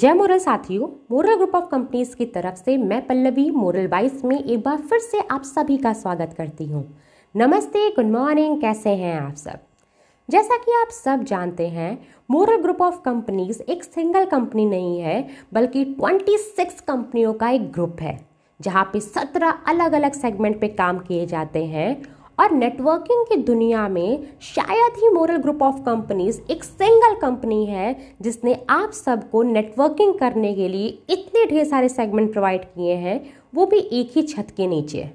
जय मोरल साथियों moral group of companies की तरफ से मैं पल्लवी मोरल बाइस में एक बार फिर से आप सभी का स्वागत करती हूं नमस्ते गुड मॉर्निंग कैसे हैं आप सब जैसा कि आप सब जानते हैं मोरल ग्रुप ऑफ कंपनीज एक सिंगल कंपनी नहीं है बल्कि 26 कंपनियों का एक ग्रुप है जहाँ पे 17 अलग अलग सेगमेंट पे काम किए जाते हैं और नेटवर्किंग की दुनिया में शायद ही मोरल ग्रुप ऑफ कंपनीज एक सिंगल कंपनी है जिसने आप सबको नेटवर्किंग करने के लिए इतने ढेर सारे सेगमेंट प्रोवाइड किए हैं वो भी एक ही छत के नीचे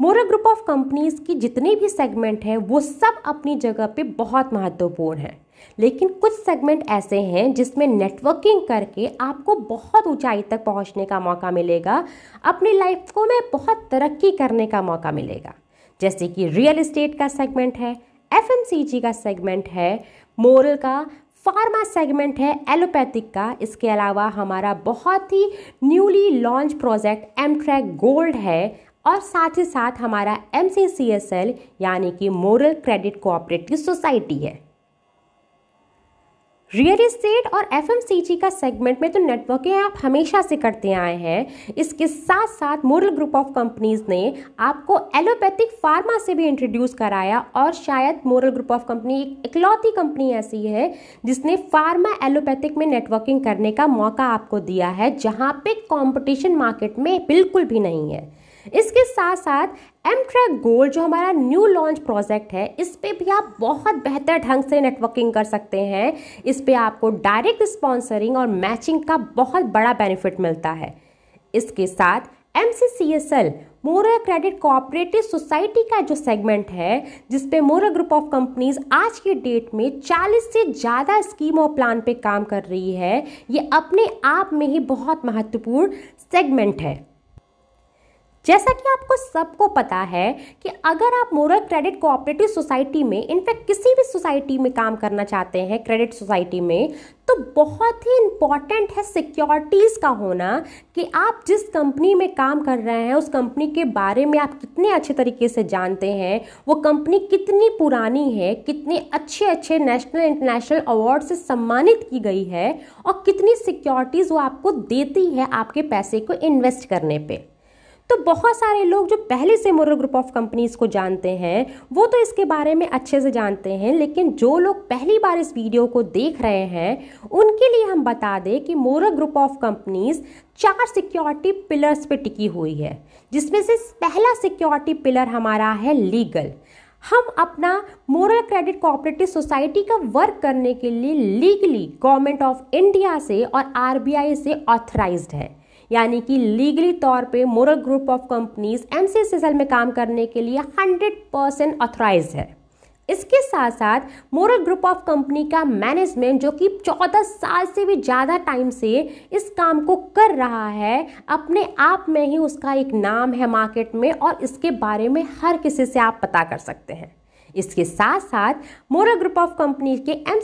मोरल ग्रुप ऑफ कंपनीज की जितने भी सेगमेंट हैं वो सब अपनी जगह पे बहुत महत्वपूर्ण हैं लेकिन कुछ सेगमेंट ऐसे हैं जिसमें नेटवर्किंग करके आपको बहुत ऊंचाई तक पहुंचने का मौका मिलेगा अपनी लाइफ को में बहुत तरक्की करने का मौका मिलेगा जैसे कि रियल इस्टेट का सेगमेंट है एफ का सेगमेंट है मोरल का फार्मा सेगमेंट है एलोपैथिक का इसके अलावा हमारा बहुत ही newly launch project M track gold है और साथ ही साथ हमारा एम यानी कि मोरल क्रेडिट कोऑपरेटिव सोसाइटी है रियल इस्टेट और एफ का सेगमेंट में तो नेटवर्किंग आप हमेशा से करते आए हैं इसके साथ साथ मोरल ग्रुप ऑफ कंपनीज ने आपको एलोपैथिक फार्मा से भी इंट्रोड्यूस कराया और शायद मोरल ग्रुप ऑफ कंपनी एक इकलौती कंपनी ऐसी है जिसने फार्मा एलोपैथिक में नेटवर्किंग करने का मौका आपको दिया है जहाँ पे कॉम्पिटिशन मार्केट में बिल्कुल भी नहीं है इसके साथ साथ एम ट्रैक गोल्ड जो हमारा न्यू लॉन्च प्रोजेक्ट है इस पर भी आप बहुत बेहतर ढंग से नेटवर्किंग कर सकते हैं इस पर आपको डायरेक्ट स्पॉन्सरिंग और मैचिंग का बहुत बड़ा बेनिफिट मिलता है इसके साथ M C C S L Moral credit cooperative society का जो सेगमेंट है जिसपे मोरा ग्रुप ऑफ कंपनीज आज की डेट में 40 से ज़्यादा स्कीम और प्लान पे काम कर रही है ये अपने आप में ही बहुत महत्वपूर्ण सेगमेंट है जैसा कि आपको सबको पता है कि अगर आप मोरल क्रेडिट कोऑपरेटिव सोसाइटी में इनफैक्ट किसी भी सोसाइटी में काम करना चाहते हैं क्रेडिट सोसाइटी में तो बहुत ही इम्पॉर्टेंट है सिक्योरिटीज़ का होना कि आप जिस कंपनी में काम कर रहे हैं उस कंपनी के बारे में आप कितने अच्छे तरीके से जानते हैं वो कंपनी कितनी पुरानी है कितने अच्छे अच्छे नेशनल इंटरनेशनल अवार्ड से सम्मानित की गई है और कितनी सिक्योरिटीज़ वो आपको देती है आपके पैसे को इन्वेस्ट करने पर तो बहुत सारे लोग जो पहले से मोरल ग्रुप ऑफ कंपनीज़ को जानते हैं वो तो इसके बारे में अच्छे से जानते हैं लेकिन जो लोग पहली बार इस वीडियो को देख रहे हैं उनके लिए हम बता दें कि मोरल ग्रुप ऑफ कंपनीज़ चार सिक्योरिटी पिलर्स पे टिकी हुई है जिसमें से पहला सिक्योरिटी पिलर हमारा है लीगल हम अपना मोरल क्रेडिट कोऑपरेटिव सोसाइटी का वर्क करने के लिए लीगली गवर्नमेंट ऑफ इंडिया से और आरबीआई से ऑथराइज्ड है यानी कि लीगली तौर पे Moral group of companies M में काम करने के लिए हंड्रेड परसेंट ऑथोराइज है इसके साथ साथ मोरल ग्रुप ऑफ कंपनी का मैनेजमेंट जो कि 14 साल से भी ज़्यादा टाइम से इस काम को कर रहा है अपने आप में ही उसका एक नाम है मार्केट में और इसके बारे में हर किसी से आप पता कर सकते हैं इसके साथ साथ मोरा ग्रुप ऑफ कंपनी के एम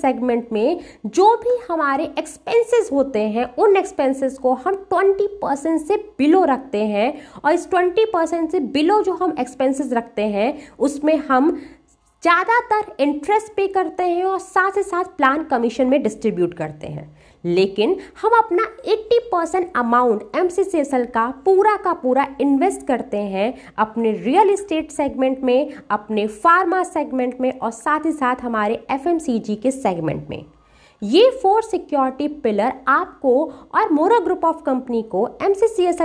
सेगमेंट में जो भी हमारे एक्सपेंसेस होते हैं उन एक्सपेंसेस को हम 20 परसेंट से बिलो रखते हैं और इस 20 परसेंट से बिलो जो हम एक्सपेंसेस रखते हैं उसमें हम ज़्यादातर इंटरेस्ट पे करते हैं और साथ ही साथ प्लान कमीशन में डिस्ट्रीब्यूट करते हैं लेकिन हम अपना 80 परसेंट अमाउंट एम सी का पूरा का पूरा इन्वेस्ट करते हैं अपने रियल इस्टेट सेगमेंट में अपने फार्मा सेगमेंट में और साथ ही साथ हमारे एफ के सेगमेंट में ये फोर सिक्योरिटी पिलर आपको और मोरा ग्रुप ऑफ कंपनी को एम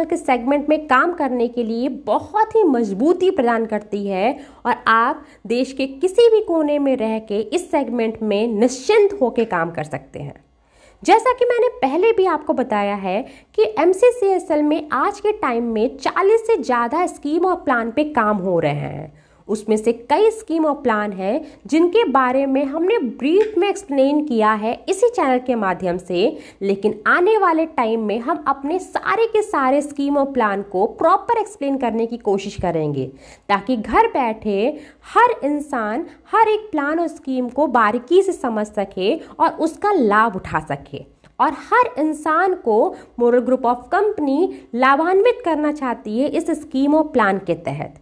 के सेगमेंट में काम करने के लिए बहुत ही मजबूती प्रदान करती है और आप देश के किसी भी कोने में रह के इस सेगमेंट में निश्चिंत होकर काम कर सकते हैं जैसा कि मैंने पहले भी आपको बताया है कि एम में आज के टाइम में 40 से ज़्यादा स्कीम और प्लान पे काम हो रहे हैं उसमें से कई स्कीम और प्लान हैं जिनके बारे में हमने ब्रीफ में एक्सप्लेन किया है इसी चैनल के माध्यम से लेकिन आने वाले टाइम में हम अपने सारे के सारे स्कीम और प्लान को प्रॉपर एक्सप्लेन करने की कोशिश करेंगे ताकि घर बैठे हर इंसान हर एक प्लान और स्कीम को बारीकी से समझ सके और उसका लाभ उठा सके और हर इंसान को मोरल ग्रुप ऑफ कंपनी लाभान्वित करना चाहती है इस स्कीम और प्लान के तहत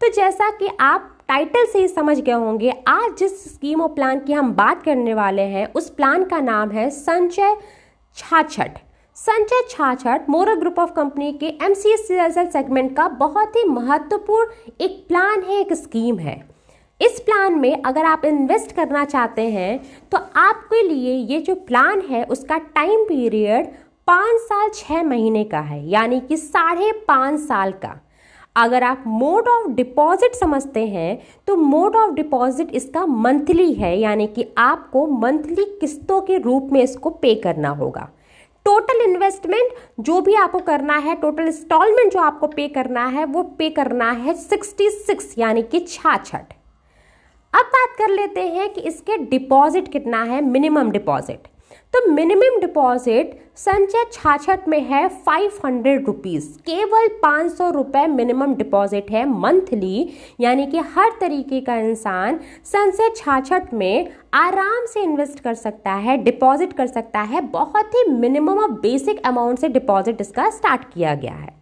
तो जैसा कि आप टाइटल से ही समझ गए होंगे आज जिस स्कीम और प्लान की हम बात करने वाले हैं उस प्लान का नाम है संचय छाछठ संचय छाछठ मोरा ग्रुप ऑफ कंपनी के एम सी सेगमेंट का बहुत ही महत्वपूर्ण एक प्लान है एक स्कीम है इस प्लान में अगर आप इन्वेस्ट करना चाहते हैं तो आपके लिए ये जो प्लान है उसका टाइम पीरियड पाँच साल छः महीने का है यानी कि साढ़े पाँच साल का अगर आप मोड ऑफ डिपॉजिट समझते हैं तो मोड ऑफ डिपॉजिट इसका मंथली है यानी कि आपको मंथली किस्तों के रूप में इसको पे करना होगा टोटल इन्वेस्टमेंट जो भी आपको करना है टोटल इंस्टॉलमेंट जो आपको पे करना है वो पे करना है 66 यानी कि छाछठ अब बात कर लेते हैं कि इसके डिपॉजिट कितना है मिनिमम डिपॉजिट तो मिनिमम डिपॉजिट संचय छाछठ में है फाइव हंड्रेड रुपीज़ केवल पाँच सौ रुपये मिनिमम डिपॉजिट है मंथली यानी कि हर तरीके का इंसान संचय छाछठ में आराम से इन्वेस्ट कर सकता है डिपॉजिट कर सकता है बहुत ही मिनिमम और बेसिक अमाउंट से डिपॉजिट इसका स्टार्ट किया गया है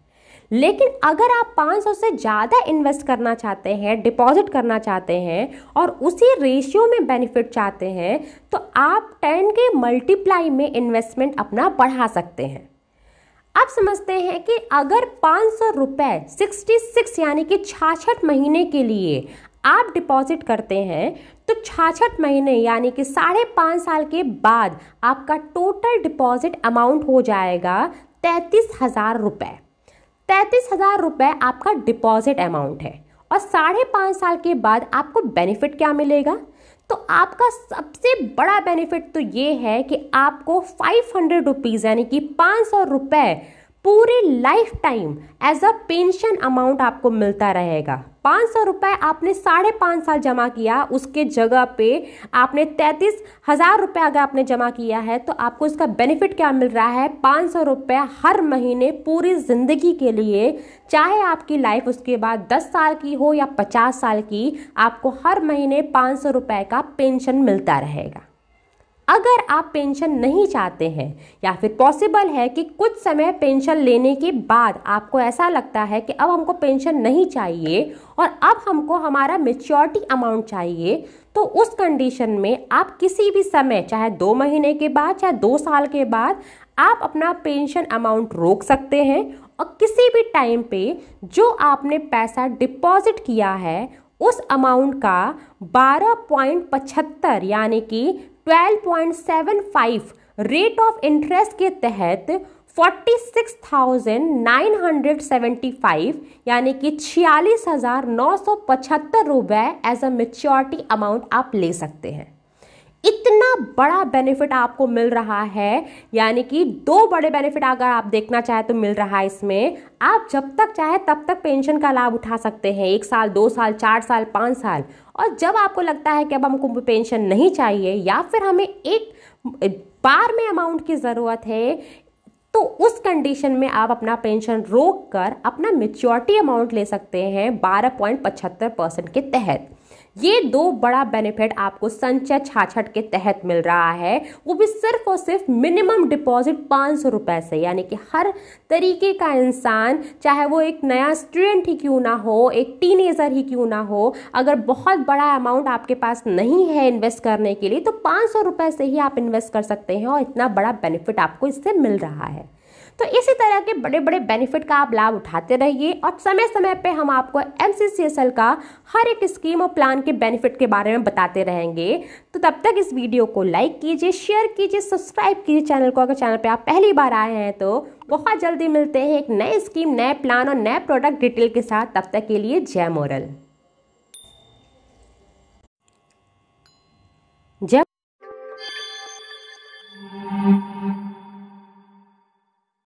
लेकिन अगर आप 500 से ज़्यादा इन्वेस्ट करना चाहते हैं डिपॉजिट करना चाहते हैं और उसी रेशियो में बेनिफिट चाहते हैं तो आप 10 के मल्टीप्लाई में इन्वेस्टमेंट अपना बढ़ा सकते हैं अब समझते हैं कि अगर पाँच सौ रुपये सिक्सटी सिक्स यानी कि छाछठ महीने के लिए आप डिपॉजिट करते हैं तो छाछठ महीने यानी कि साढ़े पाँच साल के बाद आपका टोटल डिपॉजिट अमाउंट हो जाएगा तैंतीस हज़ार रुपये तैतीस हज़ार रुपये आपका डिपॉजिट अमाउंट है और साढ़े पाँच साल के बाद आपको बेनिफिट क्या मिलेगा तो आपका सबसे बड़ा बेनिफिट तो ये है कि आपको फाइव हंड्रेड रुपीज़ यानी कि पाँच सौ रुपये पूरे life time as a pension amount आपको मिलता रहेगा पाँच सौ रुपये आपने साढ़े पाँच साल जमा किया उसके जगह पे आपने तैंतीस हज़ार रुपये अगर आपने जमा किया है तो आपको इसका बेनिफिट क्या मिल रहा है पाँच सौ रुपये हर महीने पूरी ज़िंदगी के लिए चाहे आपकी लाइफ उसके बाद दस साल की हो या पचास साल की आपको हर महीने पाँच सौ रुपये का पेंशन मिलता रहेगा अगर आप पेंशन नहीं चाहते हैं या फिर पॉसिबल है कि कुछ समय पेंशन लेने के बाद आपको ऐसा लगता है कि अब हमको पेंशन नहीं चाहिए और अब हमको हमारा मेच्योरिटी अमाउंट चाहिए तो उस कंडीशन में आप किसी भी समय चाहे दो महीने के बाद चाहे दो साल के बाद आप अपना पेंशन अमाउंट रोक सकते हैं और किसी भी टाइम पे जो आपने पैसा डिपॉजिट किया है उस अमाउंट का 12.75 यानी कि 12.75 रेट ऑफ इंटरेस्ट के तहत 46,975 यानी कि छियालीस हज़ार नौ सौ पचहत्तर रुपये एज अ मेच्योरिटी अमाउंट आप ले सकते हैं इतना बड़ा बेनिफिट आपको मिल रहा है यानी कि दो बड़े बेनिफिट अगर आप देखना चाहे तो मिल रहा है इसमें आप जब तक चाहे तब तक पेंशन का लाभ उठा सकते हैं एक साल दो साल चार साल पाँच साल और जब आपको लगता है कि अब हमको पेंशन नहीं चाहिए या फिर हमें एक बार में अमाउंट की ज़रूरत है तो उस कंडीशन में आप अपना पेंशन रोक कर अपना मेच्योरिटी अमाउंट ले सकते हैं बारह पॉइंट पचहत्तर परसेंट के तहत ये दो बड़ा बेनिफिट आपको संचय छाछट के तहत मिल रहा है वो भी सिर्फ और सिर्फ मिनिमम डिपॉजिट पाँच सौ रुपये से यानी कि हर तरीके का इंसान चाहे वो एक नया स्टूडेंट ही क्यों ना हो एक टीनेजर ही क्यों ना हो अगर बहुत बड़ा अमाउंट आपके पास नहीं है इन्वेस्ट करने के लिए तो पाँच सौ रुपये से ही आप इन्वेस्ट कर सकते हैं और इतना बड़ा बेनिफिट आपको इससे मिल रहा है तो इसी तरह के बड़े बड़े बेनिफिट का आप लाभ उठाते रहिए और समय समय पर हम आपको एम का हर एक स्कीम और प्लान के बेनिफिट के बारे में बताते रहेंगे तो तब तक इस वीडियो को लाइक कीजिए शेयर कीजिए सब्सक्राइब कीजिए चैनल को अगर चैनल पर आप पहली बार आए हैं तो बहुत जल्दी मिलते हैं एक नए स्कीम नए प्लान और नए प्रोडक्ट डिटेल के साथ तब तक के लिए जय मोरल जय